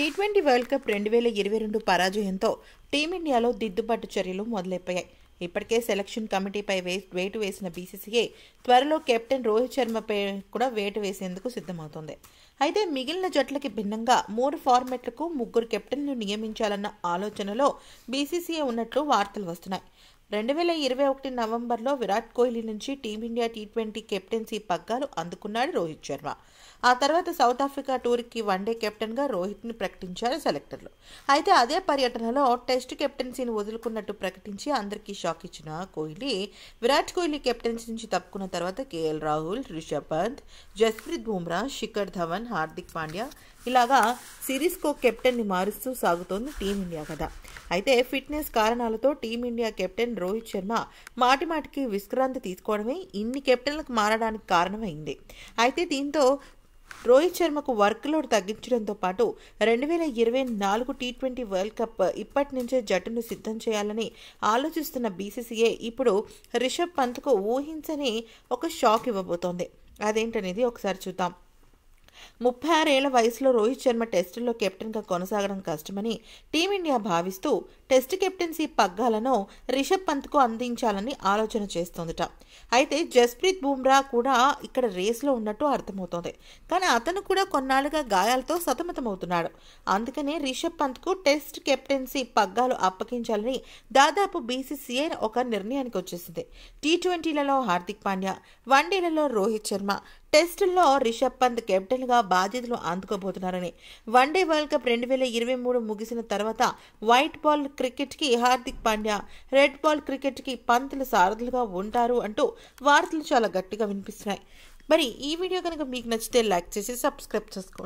T twenty world cup రెండు వేల ఇరవై రెండు పరాజయంతో టీమిండియాలో దిద్దుబాటు చర్యలు మొదలైపోయాయి ఇప్పటికే సెలక్షన్ కమిటీపై వే వేటు వేసిన బీసీసీఐ త్వరలో కెప్టెన్ రోహిత్ శర్మపై కూడా వేటు వేసేందుకు సిద్ధమవుతోంది అయితే మిగిలిన జట్లకి భిన్నంగా మూడు ఫార్మెట్లకు ముగ్గురు కెప్టెన్లు నియమించాలన్న ఆలోచనలో బీసీసీఏ ఉన్నట్లు వార్తలు వస్తున్నాయి రెండు వేల ఇరవై ఒకటి నవంబర్లో విరాట్ కోహ్లీ నుంచి టీమిండియా టీ ట్వంటీ కెప్టెన్సీ పగ్గాలు అందుకున్నాడు రోహిత్ శర్మ ఆ తర్వాత సౌత్ ఆఫ్రికా టూర్కి వన్డే కెప్టెన్గా రోహిత్ని ప్రకటించారు సెలెక్టర్లు అయితే అదే పర్యటనలో టెస్ట్ కెప్టెన్సీని వదులుకున్నట్టు ప్రకటించి అందరికీ షాక్ ఇచ్చిన కోహ్లీ విరాట్ కోహ్లీ కెప్టెన్సీ నుంచి తప్పుకున్న తర్వాత కేఎల్ రాహుల్ రిషబ్ పంత్ జస్ప్రీత్ బుమ్రా శిఖర్ ధవన్ హార్దిక్ పాండ్యా ఇలాగా సిరీస్కో కెప్టెన్ని మారుస్తూ సాగుతోంది టీమిండియా కదా అయితే ఫిట్నెస్ కారణాలతో టీమిండియా కెప్టెన్ రోహిత్ శర్మ మాటిమాటికి విశ్రాంతి తీసుకోవడమే ఇన్ని కెప్టెన్లకు మారడానికి కారణమైంది అయితే దీంతో రోహిత్ శర్మకు వర్క్ లోడ్ తగ్గించడంతో పాటు రెండు వేల ఇరవై నాలుగు టీ ట్వంటీ వరల్డ్ కప్ ఇప్పటి నుంచే జట్టును సిద్ధం చేయాలని ఆలోచిస్తున్న బీసీసీఏ ఇప్పుడు రిషబ్ పంత్కు ఊహించని ఒక షాక్ ఇవ్వబోతోంది అదేంటనేది ఒకసారి చూద్దాం ముప్పై ఆరేళ్ల వయసులో రోహిత్ శర్మ టెస్టుల్లో కెప్టెన్గా కొనసాగడం కష్టమని టీమిండియా భావిస్తూ టెస్ట్ కెప్టెన్సీ పగ్గాలను రిషబ్ పంత్కు అందించాలని ఆలోచన చేస్తోందట అయితే జస్ప్రీత్ బుమ్రా కూడా ఇక్కడ రేస్లో ఉన్నట్టు అర్థమవుతోంది కానీ అతను కూడా కొన్నాళ్ళుగా గాయాలతో సతమతమవుతున్నాడు అందుకనే రిషబ్ పంత్కు టెస్ట్ కెప్టెన్సీ పగ్గాలు అప్పగించాలని దాదాపు బీసీసీఐ ఒక నిర్ణయానికి వచ్చేసింది టీ ట్వంటీలలో హార్దిక్ పాండ్యా వన్డేలలో రోహిత్ శర్మ టెస్టుల్లో రిషబ్ పంత్ కెప్టెన్గా బాధ్యతలు అందుకోబోతున్నారని వన్డే వరల్డ్ కప్ రెండు వేల ఇరవై మూడు ముగిసిన తర్వాత వైట్ బాల్ క్రికెట్కి హార్దిక్ పాండ్యా రెడ్ బాల్ క్రికెట్కి పంతులు సారథులుగా ఉంటారు అంటూ వార్తలు చాలా గట్టిగా వినిపిస్తున్నాయి మరి ఈ వీడియో కనుక మీకు నచ్చితే లైక్ చేసి సబ్స్క్రైబ్ చేసుకోండి